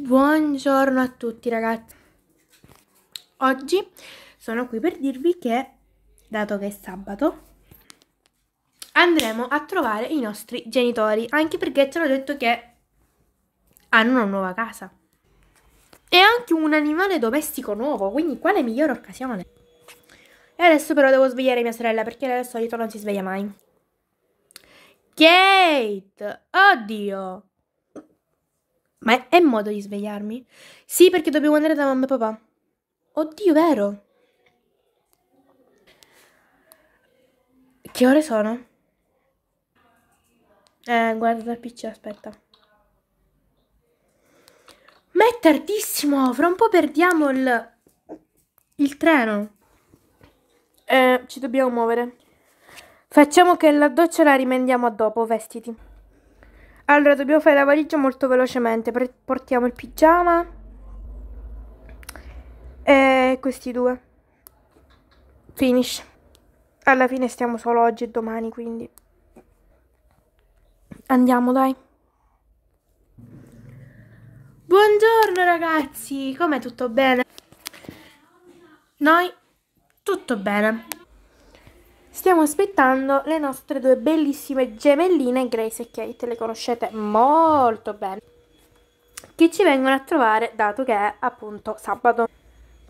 Buongiorno a tutti ragazzi, oggi sono qui per dirvi che, dato che è sabato, andremo a trovare i nostri genitori, anche perché ci hanno detto che hanno una nuova casa e anche un animale domestico nuovo, quindi quale migliore occasione? E adesso però devo svegliare mia sorella perché lei al solito non si sveglia mai. Kate! Oddio! Ma è, è modo di svegliarmi? Sì, perché dobbiamo andare da mamma e papà. Oddio, vero? Che ore sono? Eh, guarda dal PC, aspetta. Ma è tardissimo, fra un po' perdiamo il, il treno. Eh, ci dobbiamo muovere. Facciamo che la doccia la rimendiamo a dopo, vestiti. Allora, dobbiamo fare la valigia molto velocemente. Portiamo il pigiama. E questi due. Finish. Alla fine stiamo solo oggi e domani, quindi. Andiamo, dai. Buongiorno ragazzi, come tutto bene? Noi tutto bene. Stiamo aspettando le nostre due bellissime gemelline Grace e Kate, le conoscete molto bene, che ci vengono a trovare dato che è appunto sabato.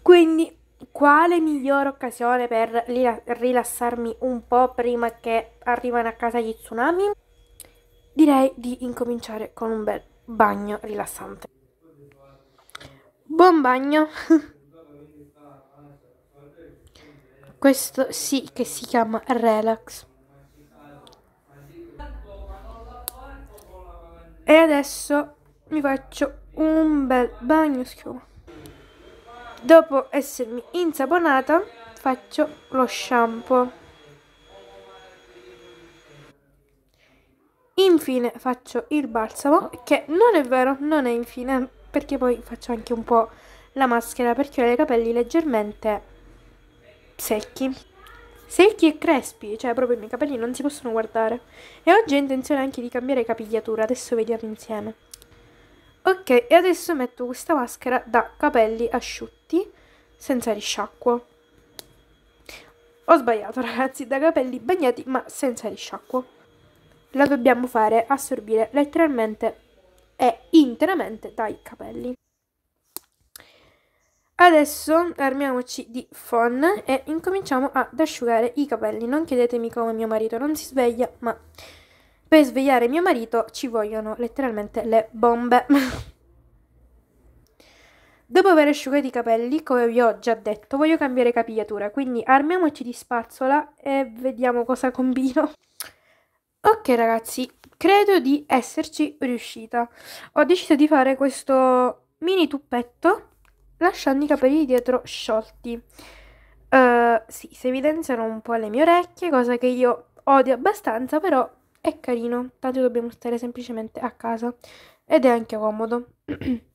Quindi quale migliore occasione per rilassarmi un po' prima che arrivino a casa gli tsunami? Direi di incominciare con un bel bagno rilassante. Buon bagno! Questo sì che si chiama relax. E adesso mi faccio un bel bagno schiuma. Dopo essermi insaponata faccio lo shampoo. Infine faccio il balsamo, che non è vero, non è infine, perché poi faccio anche un po' la maschera perché ho i capelli leggermente secchi. Secchi e crespi, cioè proprio i miei capelli non si possono guardare. E oggi ho intenzione anche di cambiare capigliatura, adesso vediamo insieme. Ok, e adesso metto questa maschera da capelli asciutti, senza risciacquo. Ho sbagliato ragazzi, da capelli bagnati ma senza risciacquo. La dobbiamo fare assorbire letteralmente e interamente dai capelli. Adesso armiamoci di fon e incominciamo ad asciugare i capelli. Non chiedetemi come mio marito non si sveglia, ma per svegliare mio marito ci vogliono letteralmente le bombe. Dopo aver asciugato i capelli, come vi ho già detto, voglio cambiare capigliatura, quindi armiamoci di spazzola e vediamo cosa combino. Ok ragazzi, credo di esserci riuscita. Ho deciso di fare questo mini tuppetto lasciando i capelli dietro sciolti. Uh, sì, si evidenziano un po' le mie orecchie, cosa che io odio abbastanza, però è carino, tanto dobbiamo stare semplicemente a casa ed è anche comodo.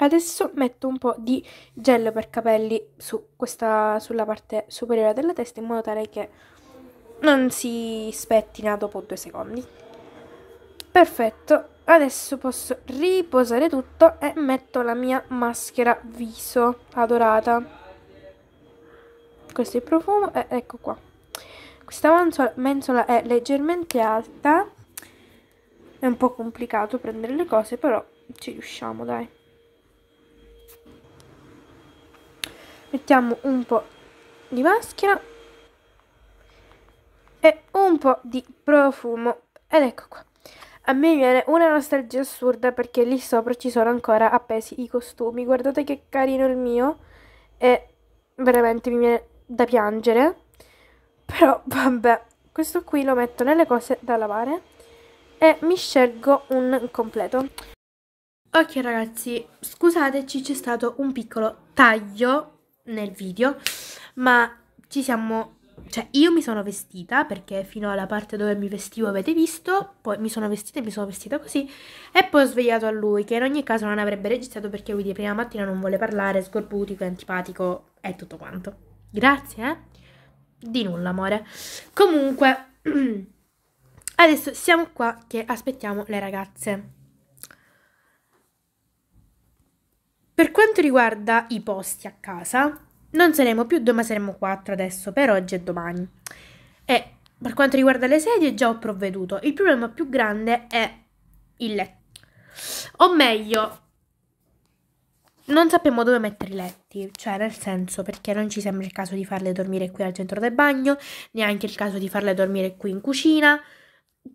Adesso metto un po' di gel per capelli su questa, sulla parte superiore della testa in modo tale che non si spettina dopo due secondi. Perfetto, adesso posso riposare tutto e metto la mia maschera viso adorata. Questo è il profumo e ecco qua. Questa mensola, è leggermente alta, è un po' complicato prendere le cose, però ci riusciamo, dai. Mettiamo un po' di maschera e un po' di profumo ed ecco qua. A me viene una nostalgia assurda perché lì sopra ci sono ancora appesi i costumi. Guardate che carino il mio. E veramente mi viene da piangere. Però vabbè, questo qui lo metto nelle cose da lavare e mi scelgo un completo. Ok ragazzi, scusateci c'è stato un piccolo taglio nel video, ma ci siamo cioè io mi sono vestita perché fino alla parte dove mi vestivo avete visto, poi mi sono vestita e mi sono vestita così e poi ho svegliato a lui che in ogni caso non avrebbe registrato perché lui di prima mattina non vuole parlare, è scorbutico, è antipatico e tutto quanto. Grazie, eh? Di nulla, amore. Comunque, adesso siamo qua che aspettiamo le ragazze. Per quanto riguarda i posti a casa, non saremo più due ma saremo quattro adesso, per oggi e domani. E per quanto riguarda le sedie già ho provveduto. Il problema più grande è il letto. O meglio, non sappiamo dove mettere i letti, cioè nel senso perché non ci sembra il caso di farle dormire qui al centro del bagno, neanche il caso di farle dormire qui in cucina,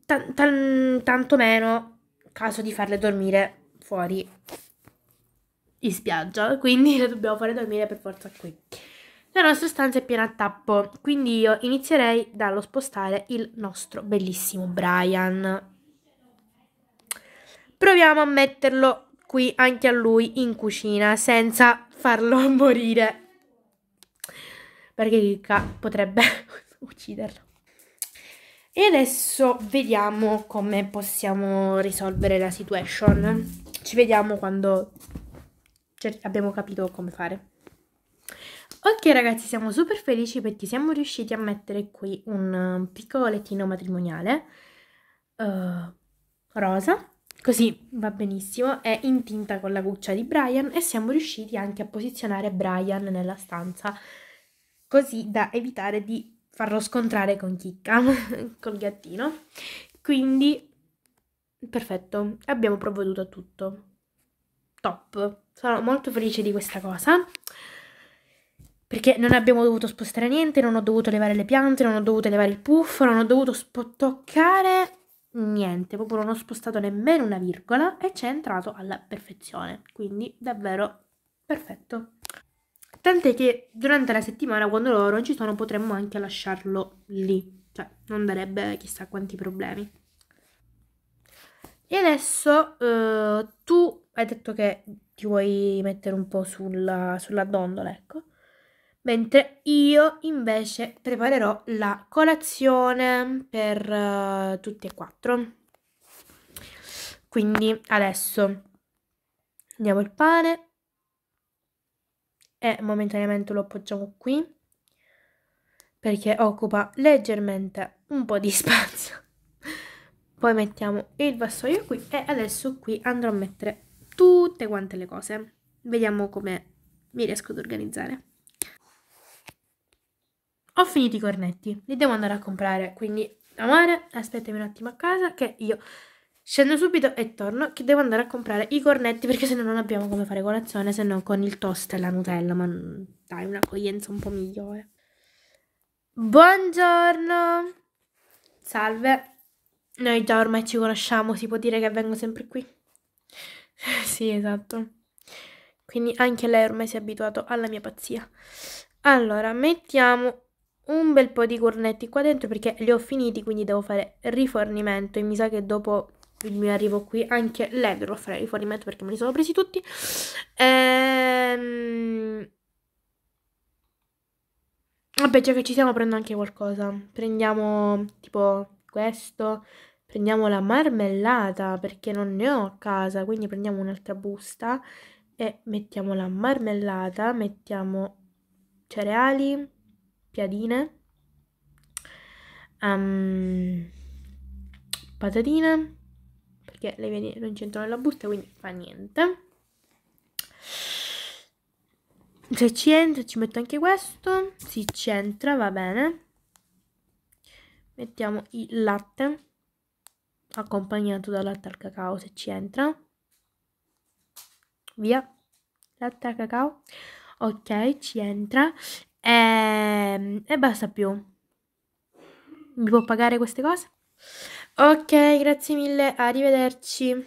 tan, tan tanto meno caso di farle dormire fuori in spiaggia, quindi le dobbiamo fare dormire per forza qui. La nostra stanza è piena a tappo, quindi io inizierei dallo spostare il nostro bellissimo Brian. Proviamo a metterlo qui anche a lui in cucina senza farlo morire. Perché Kika potrebbe ucciderlo. E adesso vediamo come possiamo risolvere la situation. Ci vediamo quando abbiamo capito come fare. Ok ragazzi, siamo super felici perché siamo riusciti a mettere qui un um, piccolo lettino matrimoniale uh, rosa, così va benissimo, è in tinta con la cuccia di Brian e siamo riusciti anche a posizionare Brian nella stanza così da evitare di farlo scontrare con Chicca, col gattino. Quindi, perfetto, abbiamo provveduto a tutto. Top! Sono molto felice di questa cosa. Perché non abbiamo dovuto spostare niente, non ho dovuto levare le piante, non ho dovuto levare il puff, non ho dovuto toccare niente, proprio non ho spostato nemmeno una virgola e c'è entrato alla perfezione, quindi davvero perfetto. Tant'è che durante la settimana quando loro non ci sono potremmo anche lasciarlo lì, cioè non darebbe chissà quanti problemi. E adesso eh, tu hai detto che ti vuoi mettere un po' sulla, sulla dondola, ecco. Mentre io invece preparerò la colazione per uh, tutti e quattro. Quindi adesso andiamo il pane e momentaneamente lo appoggiamo qui perché occupa leggermente un po' di spazio. Poi mettiamo il vassoio qui e adesso qui andrò a mettere tutte quante le cose. Vediamo come mi riesco ad organizzare. Ho finito i cornetti, li devo andare a comprare, quindi amore, aspettami un attimo a casa che io scendo subito e torno che devo andare a comprare i cornetti perché se no non abbiamo come fare colazione se non con il toast e la Nutella, ma dai, un'accoglienza un po' migliore. Buongiorno! Salve! Noi già ormai ci conosciamo, si può dire che vengo sempre qui. Sì, esatto. Quindi anche lei ormai si è abituato alla mia pazzia. Allora, mettiamo un bel po' di cornetti qua dentro perché li ho finiti, quindi devo fare rifornimento e mi sa che dopo il mio arrivo qui anche lei dovrò fare rifornimento perché me li sono presi tutti. Ehm... Vabbè, già che ci siamo prendo anche qualcosa. Prendiamo tipo questo, prendiamo la marmellata perché non ne ho a casa, quindi prendiamo un'altra busta e mettiamo la marmellata, mettiamo cereali, piadine, um, patatine, perché le piadine non c'entrano nella busta, quindi fa niente. Se ci entra ci metto anche questo, si sì, c'entra, va bene. Mettiamo il latte accompagnato da latte al cacao se ci entra. Via, latte al cacao. Ok, ci entra. E, ehm, e basta più. Mi può pagare queste cose? Ok, grazie mille, arrivederci.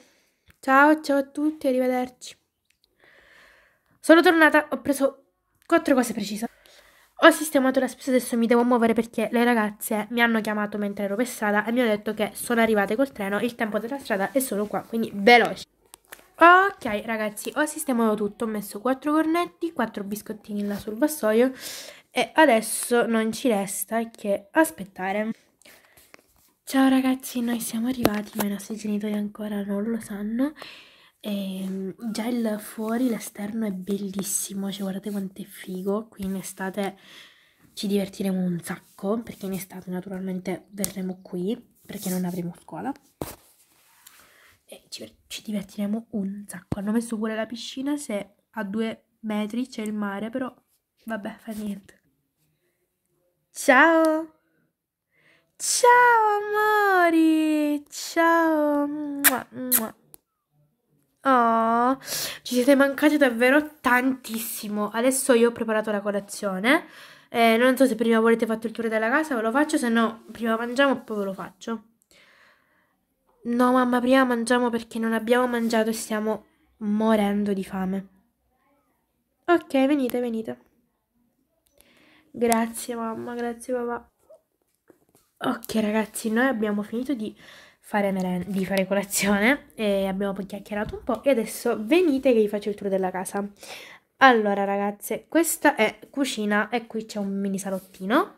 Ciao, ciao a tutti, arrivederci. Sono tornata, ho preso quattro cose precise. Ho sistemato la spesa, adesso mi devo muovere perché le ragazze mi hanno chiamato mentre ero per strada e mi hanno detto che sono arrivate col treno, il tempo della strada è solo qua, quindi veloce. Ok ragazzi, ho sistemato tutto, ho messo 4 cornetti, 4 biscottini là sul vassoio e adesso non ci resta che aspettare. Ciao ragazzi, noi siamo arrivati, ma i nostri genitori ancora non lo sanno e ehm, già il fuori, l'esterno è bellissimo, cioè guardate quanto è figo, qui in estate ci divertiremo un sacco, perché in estate naturalmente verremo qui, perché non avremo scuola. E ci, ci divertiremo un sacco. Hanno messo pure la piscina, se a due metri c'è il mare, però vabbè, fa niente. Ciao! Ciao amori! Ciao! Mua, mua. Oh, ci siete mancati davvero tantissimo. Adesso io ho preparato la colazione. Eh, non so se prima volete fare il tour della casa, ve lo faccio, se no prima mangiamo e poi ve lo faccio. No mamma, prima mangiamo perché non abbiamo mangiato e stiamo morendo di fame. Ok, venite, venite. Grazie mamma, grazie papà. Ok ragazzi, noi abbiamo finito di fare meren- di fare colazione e abbiamo poi chiacchierato un po' e adesso venite che vi faccio il tour della casa. Allora ragazze, questa è cucina e qui c'è un mini salottino,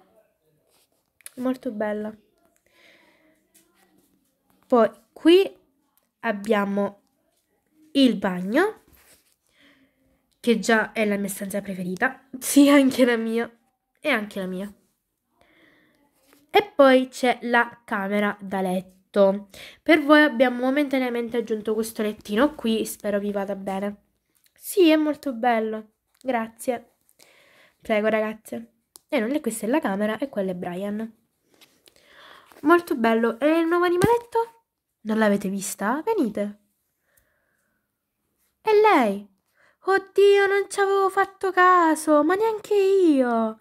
molto bella. Poi qui abbiamo il bagno, che già è la mia stanza preferita, sì anche la mia, e anche la mia. E poi c'è la camera da letto tutto. Per voi abbiamo momentaneamente aggiunto questo lettino qui, spero vi vada bene. Sì, è molto bello. Grazie. Prego, ragazze. E eh, non è questa è la camera e quella è Brian. Molto bello. E il nuovo animaletto? Non l'avete vista? Venite. E lei? Oddio, non ci avevo fatto caso, ma neanche io.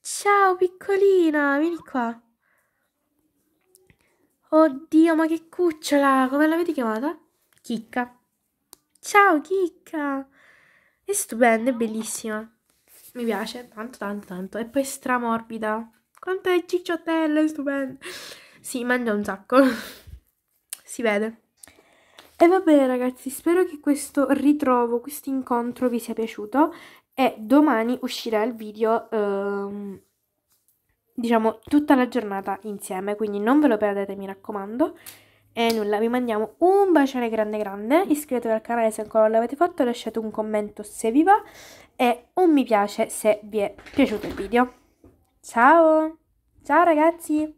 Ciao, piccolina, vieni qua. Oddio, ma che cucciola! Come l'avete chiamata? Chicca. Ciao, Chicca! È stupenda, è bellissima. Mi piace tanto, tanto, tanto. E poi stramorbida. Quanto è cicciotella, è stupenda. Sì, mangia un sacco. si vede. E va bene ragazzi, spero che questo ritrovo, questo incontro vi sia piaciuto e domani uscirà il video ehm, diciamo tutta la giornata insieme, quindi non ve lo perdete mi raccomando. E nulla, vi mandiamo un bacione grande grande, iscrivetevi al canale se ancora non l'avete fatto, lasciate un commento se vi va e un mi piace se vi è piaciuto il video. Ciao! Ciao ragazzi!